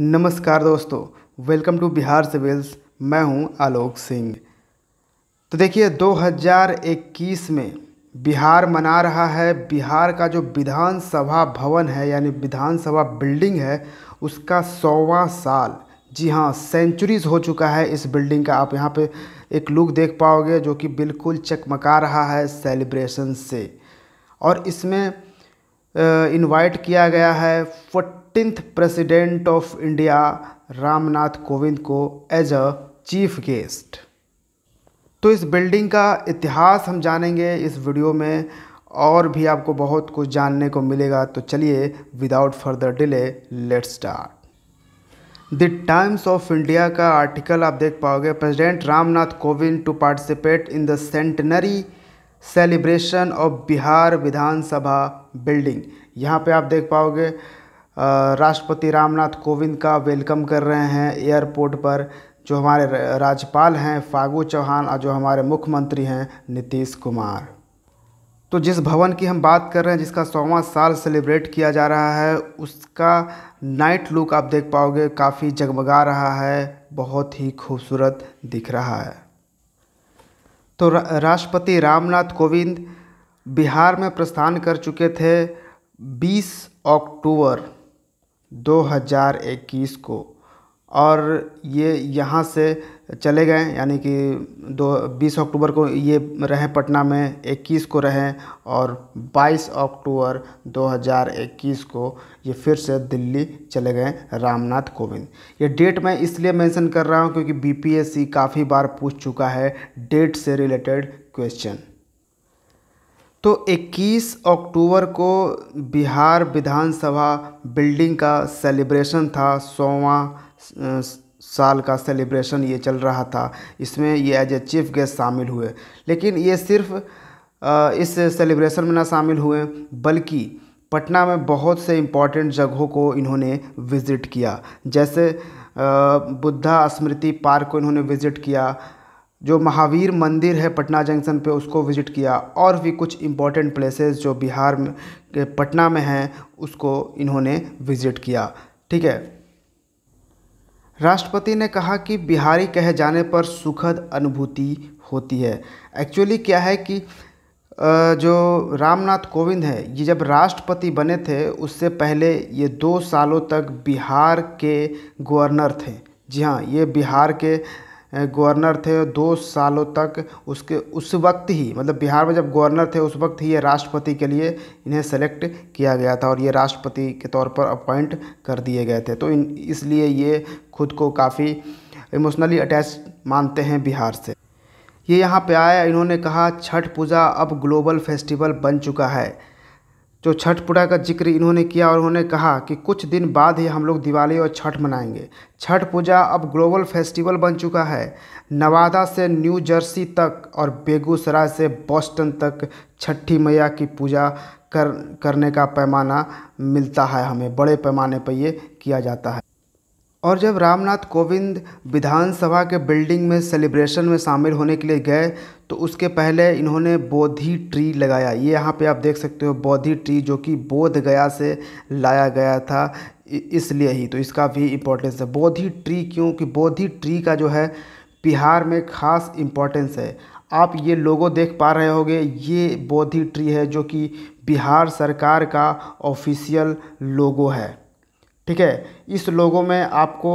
नमस्कार दोस्तों welcome to Bihar civils मैं हूं आलोक सिंह तो देखिए 2021 में बिहार मना रहा है बिहार का जो विधानसभा भवन है यानी विधानसभा बिल्डिंग है उसका सौवा साल जी हाँ सेंचुरीज हो चुका है इस बिल्डिंग का आप यहाँ पे एक लुक देख पाओगे जो कि बिल्कुल चकमका रहा है सेलिब्रेशन से और इसमें इनवाइट किया गया है fourteenth president of India Ramnath Kovind को एज अ चीफ गेस्ट तो इस बिल्डिंग का इतिहास हम जानेंगे इस वीडियो में और भी आपको बहुत कुछ जानने को मिलेगा तो चलिए without further delay let start the Times of India का आर्टिकल आप देख पाओगे president Ramnath Kovind to participate in the centenary celebration of Bihar Vidhan Sabha building यहाँ पे आप देख पाओगे राष्ट्रपति रामनाथ कोविंद का वेलकम कर रहे हैं एयरपोर्ट पर जो हमारे राज्यपाल हैं फागू चौहान और जो हमारे मुख्यमंत्री हैं नीतीश कुमार तो जिस भवन की हम बात कर रहे हैं जिसका सौवा साल सेलिब्रेट किया जा रहा है उसका नाइट लुक आप देख पाओगे काफ़ी जगमगा रहा है बहुत ही खूबसूरत दिख रहा है तो राष्ट्रपति रामनाथ कोविंद बिहार में प्रस्थान कर चुके थे 20 अक्टूबर 2021 को और ये यहाँ से चले गए यानी कि दो बीस अक्टूबर को ये रहें पटना में इक्कीस को रहें और बाईस अक्टूबर 2021 को ये फिर से दिल्ली चले गए रामनाथ कोविंद ये डेट मैं इसलिए मेंशन कर रहा हूँ क्योंकि बीपीएससी काफ़ी बार पूछ चुका है डेट से रिलेटेड क्वेश्चन तो 21 अक्टूबर को बिहार विधानसभा बिल्डिंग का सेलिब्रेशन था सोवा साल का सेलिब्रेशन ये चल रहा था इसमें ये एज ए चीफ गेस्ट शामिल हुए लेकिन ये सिर्फ इस सेलिब्रेशन में ना शामिल हुए बल्कि पटना में बहुत से इम्पॉर्टेंट जगहों को इन्होंने विज़िट किया जैसे बुद्धा स्मृति पार्क को इन्होंने विज़िट किया जो महावीर मंदिर है पटना जंक्शन पे उसको विज़िट किया और भी कुछ इम्पॉर्टेंट प्लेसेस जो बिहार में पटना में हैं उसको इन्होंने विज़िट किया ठीक है राष्ट्रपति ने कहा कि बिहारी कहे जाने पर सुखद अनुभूति होती है एक्चुअली क्या है कि जो रामनाथ कोविंद है ये जब राष्ट्रपति बने थे उससे पहले ये दो सालों तक बिहार के गवर्नर थे जी हाँ ये बिहार के गवर्नर थे दो सालों तक उसके उस वक्त ही मतलब बिहार में जब गवर्नर थे उस वक्त ही ये राष्ट्रपति के लिए इन्हें सेलेक्ट किया गया था और ये राष्ट्रपति के तौर पर अपॉइंट कर दिए गए थे तो इसलिए ये खुद को काफ़ी इमोशनली अटैच मानते हैं बिहार से ये यहाँ पे आया इन्होंने कहा छठ पूजा अब ग्लोबल फेस्टिवल बन चुका है जो छठ पूजा का जिक्र इन्होंने किया और उन्होंने कहा कि कुछ दिन बाद ही हम लोग दिवाली और छठ मनाएंगे छठ पूजा अब ग्लोबल फेस्टिवल बन चुका है नवादा से न्यू जर्सी तक और बेगूसराय से बॉस्टन तक छठी मैया की पूजा कर करने का पैमाना मिलता है हमें बड़े पैमाने पर ये किया जाता है और जब रामनाथ कोविंद विधानसभा के बिल्डिंग में सेलिब्रेशन में शामिल होने के लिए गए तो उसके पहले इन्होंने बोधि ट्री लगाया ये यहाँ पे आप देख सकते हो बोधि ट्री जो कि बोध गया से लाया गया था इसलिए ही तो इसका भी इम्पोर्टेंस है बोधि ट्री क्योंकि बोधि ट्री का जो है बिहार में खास इम्पोर्टेंस है आप ये लोगो देख पा रहे होंगे ये बोधि ट्री है जो कि बिहार सरकार का ऑफिशियल लोगो है ठीक है इस लोगों में आपको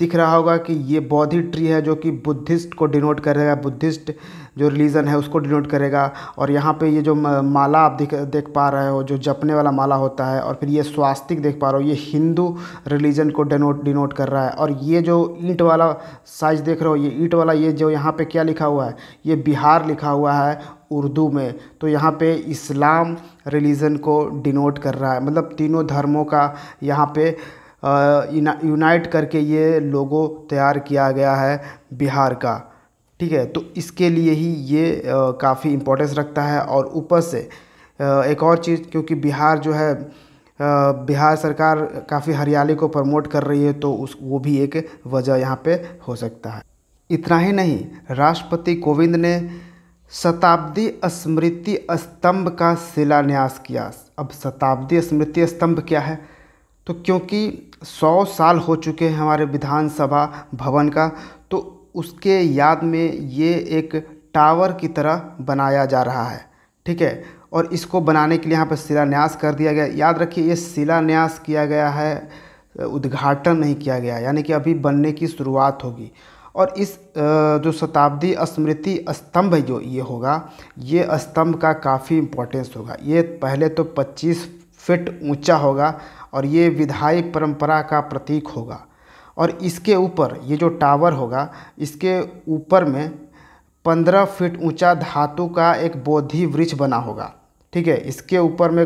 दिख रहा होगा कि ये बौद्धि ट्री है जो कि बुद्धिस्ट को डिनोट करेगा बुद्धिस्ट जो रिलीज़न है उसको डिनोट करेगा और यहाँ पे ये जो माला आप देख देख पा रहे हो जो जपने वाला माला होता है और फिर ये स्वास्तिक देख पा रहे हो ये हिंदू रिलीजन को डिनोट डिनोट कर रहा है और ये जो ईंट वाला साइज देख रहे हो ये ईंट वाला ये जो यहाँ पर क्या लिखा हुआ है ये बिहार लिखा हुआ है उर्दू में तो यहाँ पे इस्लाम रिलीजन को डिनोट कर रहा है मतलब तीनों धर्मों का यहाँ पे यूनाइट करके ये लोगो तैयार किया गया है बिहार का ठीक है तो इसके लिए ही ये काफ़ी इम्पोर्टेंस रखता है और ऊपर से एक और चीज़ क्योंकि बिहार जो है बिहार सरकार काफ़ी हरियाली को प्रमोट कर रही है तो उस वो भी एक वजह यहाँ पे हो सकता है इतना ही नहीं राष्ट्रपति कोविंद ने शताब्दी स्मृति स्तंभ का शिलान्यास किया अब शताब्दी स्मृति स्तंभ क्या है तो क्योंकि सौ साल हो चुके हैं हमारे विधानसभा भवन का तो उसके याद में ये एक टावर की तरह बनाया जा रहा है ठीक है और इसको बनाने के लिए यहाँ पर शिलान्यास कर दिया गया याद रखिए ये शिलान्यास किया गया है उद्घाटन नहीं किया गया यानी कि अभी बनने की शुरुआत होगी और इस जो शताब्दी स्मृति स्तंभ जो ये होगा ये स्तंभ का काफ़ी इम्पोर्टेंस होगा ये पहले तो 25 फिट ऊंचा होगा और ये विधायी परंपरा का प्रतीक होगा और इसके ऊपर ये जो टावर होगा इसके ऊपर में पंद्रह फीट ऊंचा धातु का एक बौद्धि वृक्ष बना होगा ठीक है इसके ऊपर में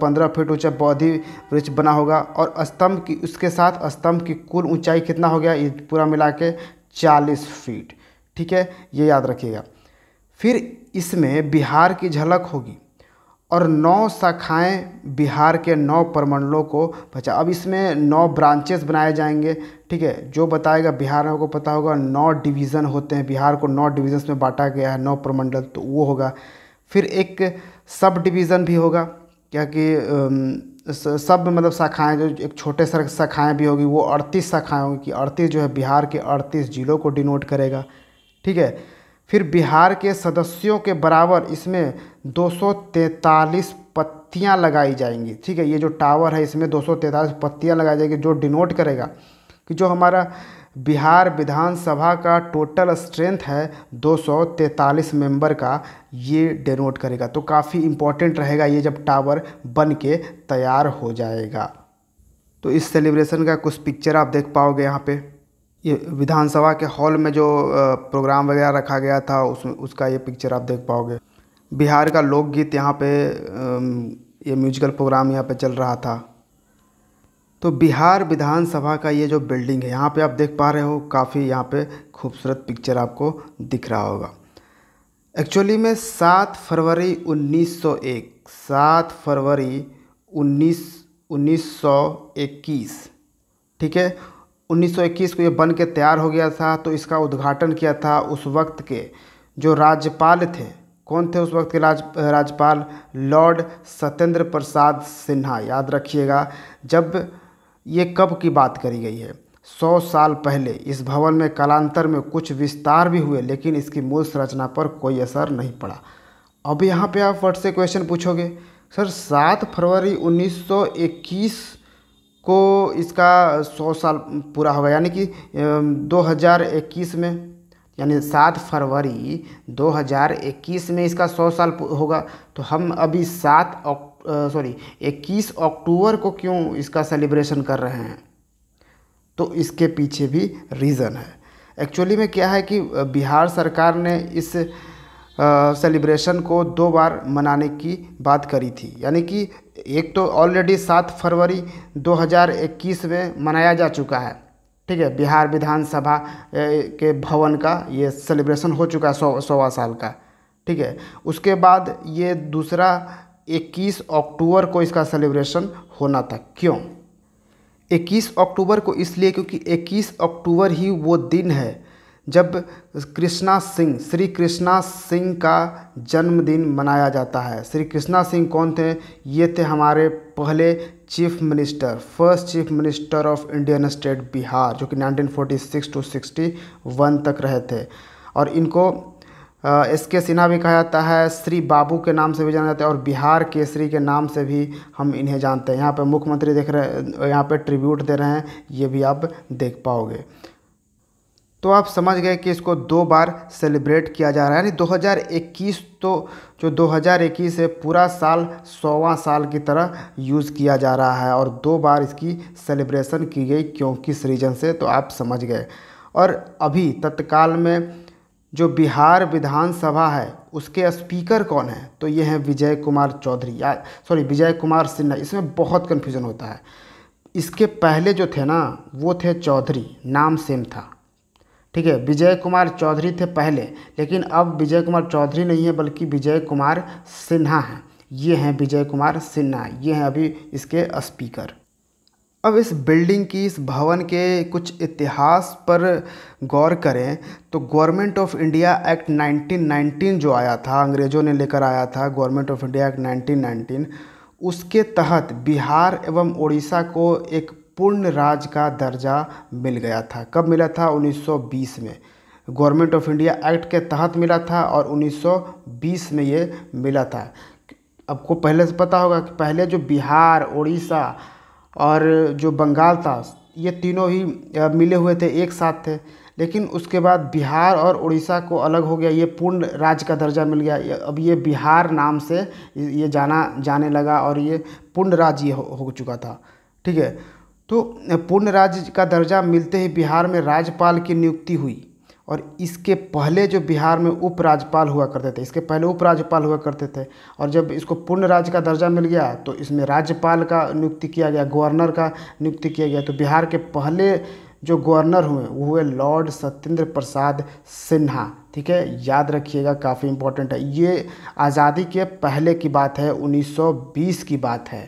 पंद्रह फीट ऊंचा बौद्धि वृक्ष बना होगा और स्तंभ की उसके साथ स्तंभ की कुल ऊंचाई कितना हो गया ये पूरा मिला के चालीस फीट ठीक है ये याद रखिएगा फिर इसमें बिहार की झलक होगी और नौ शाखाएं बिहार के नौ प्रमंडलों को बचा अब इसमें नौ ब्रांचेस बनाए जाएंगे ठीक है जो बताएगा बिहार में को पता होगा नौ डिवीज़न होते हैं बिहार को नौ डिवीज़न्स में बांटा गया है नौ प्रमंडल तो वो होगा फिर एक सब डिवीज़न भी होगा क्या कि सब मतलब शाखाएं जो एक छोटे सर शाखाएँ भी होगी वो अड़तीस शाखाएँ होंगी कि अड़तीस जो है बिहार के अड़तीस जिलों को डिनोट करेगा ठीक है फिर बिहार के सदस्यों के बराबर इसमें 243 पत्तियां लगाई जाएंगी ठीक है ये जो टावर है इसमें 243 पत्तियां लगाई जाएगी जो डिनोट करेगा कि जो हमारा बिहार विधानसभा का टोटल स्ट्रेंथ है 243 मेंबर का ये डिनोट करेगा तो काफ़ी इम्पोर्टेंट रहेगा ये जब टावर बन के तैयार हो जाएगा तो इस सेलिब्रेशन का कुछ पिक्चर आप देख पाओगे यहाँ पर ये विधानसभा के हॉल में जो प्रोग्राम वगैरह रखा गया था उसमें उसका ये पिक्चर आप देख पाओगे बिहार का लोकगीत यहाँ पे ये म्यूजिकल प्रोग्राम यहाँ पे चल रहा था तो बिहार विधानसभा का ये जो बिल्डिंग है यहाँ पे आप देख पा रहे हो काफ़ी यहाँ पे खूबसूरत पिक्चर आपको दिख रहा होगा एक्चुअली में सात फरवरी 1901 सात फरवरी उन्नीस 1921 ठीक है 1921 को ये बन के तैयार हो गया था तो इसका उद्घाटन किया था उस वक्त के जो राज्यपाल थे कौन थे उस वक्त के राज राज्यपाल लॉर्ड सत्येंद्र प्रसाद सिन्हा याद रखिएगा जब ये कब की बात करी गई है सौ साल पहले इस भवन में कालांतर में कुछ विस्तार भी हुए लेकिन इसकी मूल संरचना पर कोई असर नहीं पड़ा अब यहाँ पे आप फट से क्वेश्चन पूछोगे सर सात फरवरी 1921 को इसका सौ साल पूरा होगा यानी कि 2021 में यानी सात फरवरी 2021 में इसका सौ साल होगा तो हम अभी सात सॉरी इक्कीस अक्टूबर को क्यों इसका सेलिब्रेशन कर रहे हैं तो इसके पीछे भी रीज़न है एक्चुअली में क्या है कि बिहार सरकार ने इस सेलिब्रेशन को दो बार मनाने की बात करी थी यानी कि एक तो ऑलरेडी सात फरवरी 2021 में मनाया जा चुका है ठीक है बिहार विधानसभा के भवन का ये सेलिब्रेशन हो चुका है सौ सौवा साल का ठीक है उसके बाद ये दूसरा 21 अक्टूबर को इसका सेलिब्रेशन होना था क्यों 21 अक्टूबर को इसलिए क्योंकि 21 अक्टूबर ही वो दिन है जब कृष्णा सिंह श्री कृष्णा सिंह का जन्मदिन मनाया जाता है श्री कृष्णा सिंह कौन थे ये थे हमारे पहले chief minister first chief minister of Indian state Bihar जो कि 1946 टू वन तक रहे थे और इनको एस के सिन्हा भी कहा जाता है श्री बाबू के नाम से भी जाना जाता है और बिहार केसरी के नाम से भी हम इन्हें जानते हैं यहाँ पर मुख्यमंत्री देख रहे यहाँ पर ट्रिब्यूट दे रहे हैं ये भी आप देख पाओगे तो आप समझ गए कि इसको दो बार सेलिब्रेट किया जा रहा है यानी 2021 तो जो 2021 है पूरा साल सोवा साल की तरह यूज़ किया जा रहा है और दो बार इसकी सेलिब्रेशन की गई क्यों किस रीजन से तो आप समझ गए और अभी तत्काल में जो बिहार विधानसभा है उसके स्पीकर कौन है तो ये हैं विजय कुमार चौधरी या सॉरी विजय कुमार सिन्हा इसमें बहुत कन्फ्यूज़न होता है इसके पहले जो थे ना वो थे चौधरी नाम सेम था ठीक है विजय कुमार चौधरी थे पहले लेकिन अब विजय कुमार चौधरी नहीं है बल्कि विजय कुमार सिन्हा हैं ये हैं विजय कुमार सिन्हा ये हैं अभी इसके स्पीकर अब इस बिल्डिंग की इस भवन के कुछ इतिहास पर गौर करें तो गवर्नमेंट ऑफ इंडिया एक्ट 1919 जो आया था अंग्रेज़ों ने लेकर आया था गवर्नमेंट ऑफ इंडिया एक्ट 1919 उसके तहत बिहार एवं उड़ीसा को एक पूर्ण राज का दर्जा मिल गया था कब मिला था 1920 में गवर्नमेंट ऑफ इंडिया एक्ट के तहत मिला था और 1920 में ये मिला था आपको पहले से पता होगा कि पहले जो बिहार उड़ीसा और जो बंगाल था ये तीनों ही मिले हुए थे एक साथ थे लेकिन उसके बाद बिहार और उड़ीसा को अलग हो गया ये पूर्ण राज्य का दर्जा मिल गया अब ये बिहार नाम से ये जाना जाने लगा और ये पूर्ण राज्य हो, हो चुका था ठीक है तो पूर्ण राज्य का दर्जा मिलते ही बिहार में राज्यपाल की नियुक्ति हुई और इसके पहले जो बिहार में उपराज्यपाल हुआ करते थे इसके पहले उपराज्यपाल हुआ करते थे और जब इसको पूर्ण राज्य का दर्जा मिल गया तो इसमें राज्यपाल का नियुक्ति किया गया गवर्नर का नियुक्ति किया गया तो बिहार के पहले जो गवर्नर हुए वो हुए लॉर्ड सत्येंद्र प्रसाद सिन्हा ठीक है याद रखिएगा काफ़ी इंपॉर्टेंट है ये आज़ादी के पहले की बात है 1920 की बात है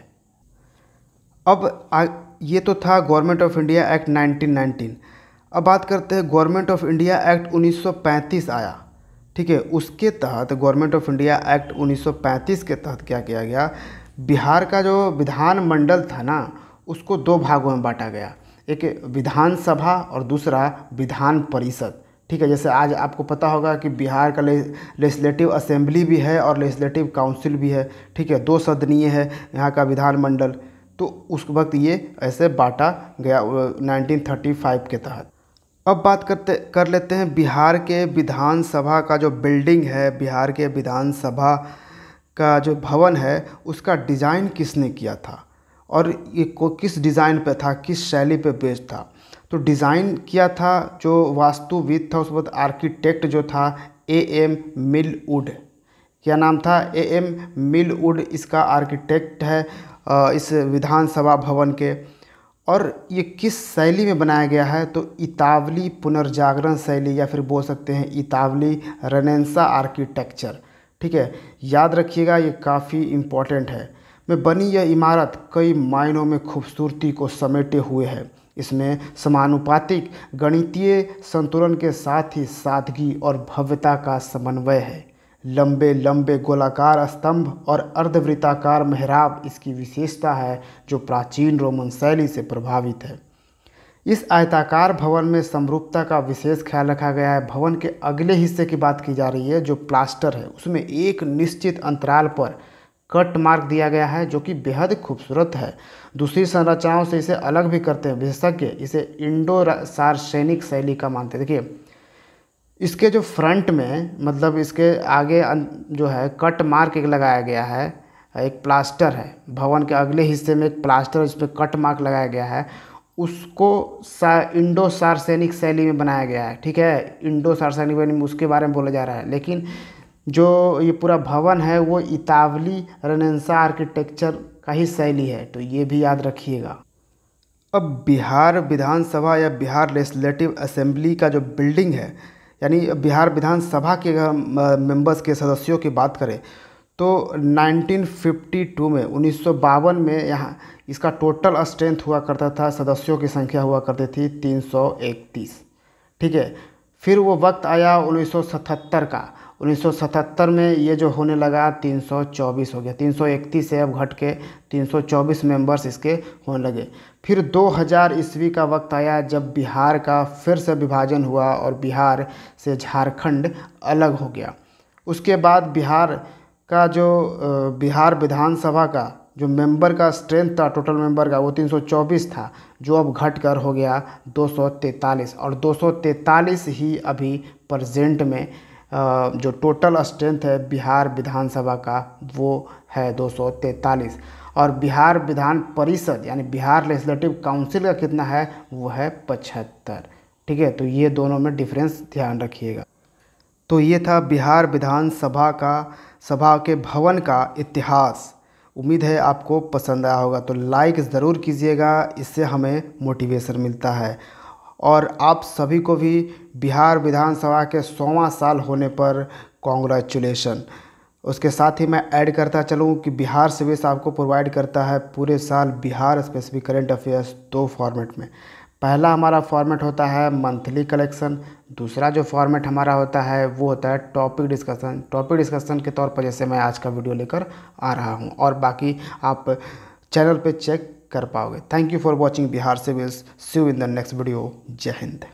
अब आ, ये तो था गवर्नमेंट ऑफ इंडिया एक्ट 1919 अब बात करते हैं गवर्नमेंट ऑफ इंडिया एक्ट 1935 आया ठीक है उसके तहत गवर्नमेंट ऑफ इंडिया एक्ट 1935 के तहत क्या किया गया बिहार का जो विधानमंडल था ना उसको दो भागों में बांटा गया एक विधानसभा और दूसरा विधान परिषद ठीक है जैसे आज आपको पता होगा कि बिहार का लेजिस्लेटिव असेंबली भी है और लेजिस्लेटिव काउंसिल भी है ठीक है दो सदनीय है यहाँ का विधानमंडल तो उस वक्त ये ऐसे बांटा गया 1935 के तहत अब बात करते कर लेते हैं बिहार के विधानसभा का जो बिल्डिंग है बिहार के विधानसभा का जो भवन है उसका डिज़ाइन किसने किया था और ये को किस डिज़ाइन पे था किस शैली पे बेस्ड था तो डिज़ाइन किया था जो वास्तुविद था उस वक्त आर्किटेक्ट जो था ए एम मिलवुड क्या नाम था ए एम मिलवुड इसका आर्किटेक्ट है इस विधानसभा भवन के और ये किस शैली में बनाया गया है तो इतावली पुनर्जागरण शैली या फिर बोल सकते हैं इतावली रनेंसा आर्किटेक्चर ठीक है याद रखिएगा ये काफ़ी इम्पॉर्टेंट है में बनी यह इमारत कई मायनों में खूबसूरती को समेटे हुए है इसमें समानुपातिक गणितीय संतुलन के साथ ही सादगी और भव्यता का समन्वय है लंबे लंबे गोलाकार स्तंभ और अर्धवृत्ताकार मेहराब इसकी विशेषता है जो प्राचीन रोमन शैली से प्रभावित है इस आयताकार भवन में समरूपता का विशेष ख्याल रखा गया है भवन के अगले हिस्से की बात की जा रही है जो प्लास्टर है उसमें एक निश्चित अंतराल पर कट मार्क दिया गया है जो कि बेहद खूबसूरत है दूसरी संरचनाओं से इसे अलग भी करते हैं विशेषज्ञ इसे इंडो सार्वसैनिक शैली का मानते हैं देखिए इसके जो फ्रंट में मतलब इसके आगे अं, जो है कट मार्क एक लगाया गया है एक प्लास्टर है भवन के अगले हिस्से में एक प्लास्टर उस पर कट मार्क लगाया गया है उसको सा इंडो सार्सैनिक शैली में बनाया गया है ठीक है इंडो सार्सेनिक में उसके बारे में बोला जा रहा है लेकिन जो ये पूरा भवन है वो इतावली रनसा आर्किटेक्चर का ही शैली है तो ये भी याद रखिएगा अब बिहार विधानसभा या बिहार लेजिस्लेटिव असेंबली का जो बिल्डिंग है यानी बिहार विधानसभा के मेंबर्स के सदस्यों की बात करें तो 1952 में उन्नीस में यहाँ इसका टोटल स्ट्रेंथ हुआ करता था सदस्यों की संख्या हुआ करती थी 331 ठीक है फिर वो वक्त आया 1977 का 1977 में ये जो होने लगा 324 हो गया 331 से अब घट के 324 मेंबर्स इसके होने लगे फिर 2000 ईस्वी का वक्त आया जब बिहार का फिर से विभाजन हुआ और बिहार से झारखंड अलग हो गया उसके बाद बिहार का जो बिहार विधानसभा का जो मेंबर का स्ट्रेंथ था टोटल मेंबर का वो 324 था जो अब घट कर हो गया 243 और 243 ही अभी प्रजेंट में जो टोटल स्ट्रेंथ है बिहार विधानसभा का वो है 243 और बिहार विधान परिषद यानी बिहार लेजिस्लेटिव काउंसिल का कितना है वो है पचहत्तर ठीक है तो ये दोनों में डिफरेंस ध्यान रखिएगा तो ये था बिहार विधानसभा का सभा के भवन का इतिहास उम्मीद है आपको पसंद आया होगा तो लाइक ज़रूर कीजिएगा इससे हमें मोटिवेशन मिलता है और आप सभी को भी बिहार विधानसभा के सोवा साल होने पर कॉन्ग्रेचुलेसन उसके साथ ही मैं ऐड करता चलूँ कि बिहार सर्विस आपको प्रोवाइड करता है पूरे साल बिहार स्पेसिफिक करेंट अफेयर्स दो फॉर्मेट में पहला हमारा फॉर्मेट होता है मंथली कलेक्शन दूसरा जो फॉर्मेट हमारा होता है वो होता है टॉपिक डिस्कशन टॉपिक डिस्कशन के तौर पर जैसे मैं आज का वीडियो लेकर आ रहा हूँ और बाकी आप चैनल पे चेक कर पाओगे thank you for watching Bihar civils see in the next video जय हिंद